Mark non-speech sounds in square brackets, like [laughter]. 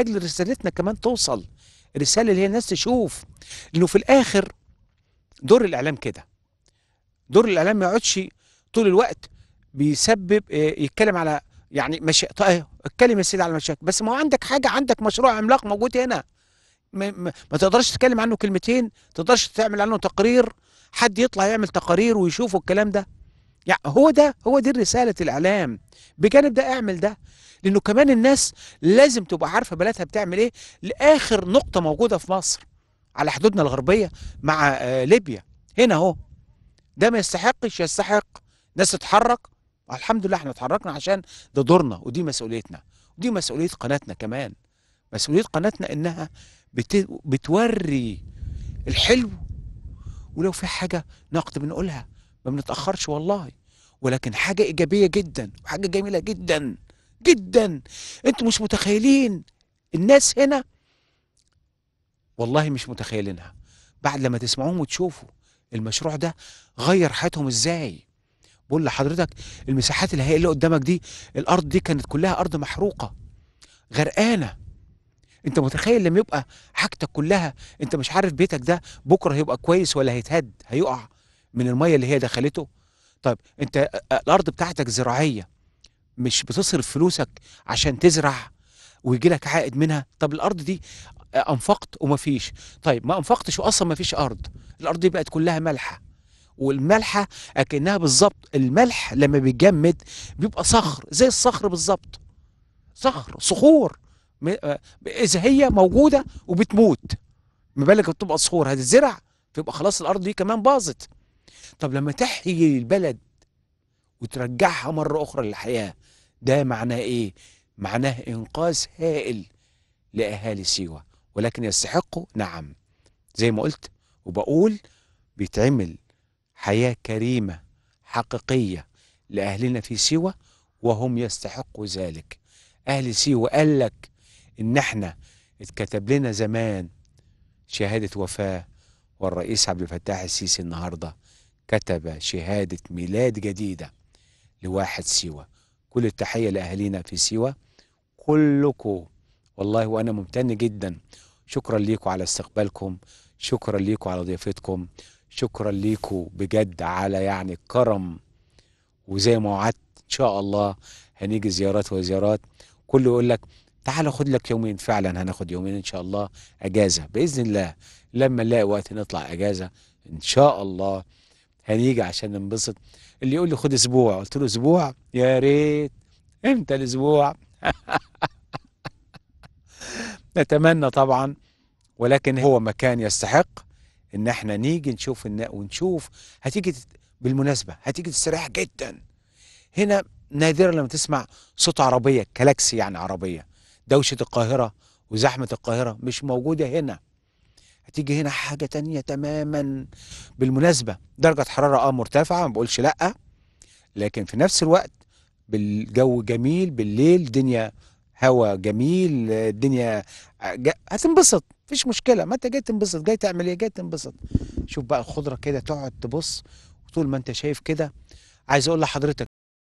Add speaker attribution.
Speaker 1: اجل رسالتنا كمان توصل الرساله اللي هي الناس تشوف انه في الاخر دور الاعلام كده دور الاعلام ما يقعدش طول الوقت بيسبب آه، يتكلم على يعني مش طيب اتكلم يا سيدي على المشاكل بس ما هو عندك حاجه عندك مشروع عملاق موجود هنا ما, ما, ما تقدرش تتكلم عنه كلمتين تقدرش تعمل عنه تقرير حد يطلع يعمل تقارير ويشوفوا الكلام ده يعني هو ده هو دي رسالة الإعلام بجانب ده اعمل ده لأنه كمان الناس لازم تبقى عارفة بلدها بتعمل إيه لآخر نقطة موجودة في مصر على حدودنا الغربية مع آه، ليبيا هنا أهو ده ما يستحقش يستحق ناس تتحرك الحمد لله احنا اتحركنا عشان ده دورنا ودي مسؤوليتنا ودي مسؤولية قناتنا كمان مسؤولية قناتنا إنها بتوري الحلو ولو في حاجة نقد بنقولها ما بنتاخرش والله ولكن حاجه ايجابيه جدا وحاجه جميله جدا جدا انتوا مش متخيلين الناس هنا والله مش متخيلينها بعد لما تسمعوهم وتشوفوا المشروع ده غير حياتهم ازاي بقول لحضرتك المساحات اللي هي اللي قدامك دي الارض دي كانت كلها ارض محروقه غرقانه انت متخيل لما يبقى حاجتك كلها انت مش عارف بيتك ده بكره هيبقى كويس ولا هيتهد هيقع من الميه اللي هي دخلته طيب انت الارض بتاعتك زراعيه مش بتصرف فلوسك عشان تزرع ويجي لك عائد منها طب الارض دي انفقت وما فيش طيب ما انفقتش واصلا ما فيش ارض الارض دي بقت كلها ملحه والملحه اكنها بالظبط الملح لما بيتجمد بيبقى صخر زي الصخر بالظبط صخر صخور اذا هي موجوده وبتموت ما بالك بتبقى صخور هتتزرع فيبقى خلاص الارض دي كمان باظت طب لما تحيي البلد وترجعها مرة أخرى للحياة ده معناه إيه؟ معناه إنقاذ هائل لأهالي سيوة ولكن يستحقوا نعم زي ما قلت وبقول بيتعمل حياة كريمة حقيقية لأهلنا في سيوة وهم يستحقوا ذلك أهل سيوة قال لك إن إحنا اتكتب لنا زمان شهادة وفاة والرئيس عبد الفتاح السيسي النهارده كتب شهادة ميلاد جديدة لواحد سيوة كل التحية لأهالينا في سيوة كلكم والله وأنا ممتن جدا شكرا ليكم على استقبالكم شكرا ليكم على ضيافتكم شكرا ليكم بجد على يعني الكرم وزي ما وعدت ان شاء الله هنيجي زيارات وزيارات كله يقول لك تعال خد لك يومين فعلا هناخد يومين ان شاء الله اجازه باذن الله لما نلاقي وقت نطلع اجازه ان شاء الله هنيجي عشان ننبسط اللي يقول لي خد اسبوع قلت له اسبوع يا ريت امتى الاسبوع [laughs] نتمنى طبعا ولكن هو مكان يستحق ان احنا نيجي نشوف ونشوف هتيجي بالمناسبه هتيجي تستريح جدا هنا نادرا لما تسمع صوت عربيه كلاكسي يعني عربيه دوشه القاهره وزحمه القاهره مش موجوده هنا هتيجي هنا حاجة تانية تماما بالمناسبة درجة حرارة اه مرتفعة ما بقولش لأ لكن في نفس الوقت بالجو جميل بالليل دنيا هوا جميل الدنيا هتنبسط مفيش مشكلة ما انت جاي تنبسط جاي تعمل ايه جاي تنبسط شوف بقى الخضرة كده تقعد تبص وطول ما انت شايف كده عايز اقول لحضرتك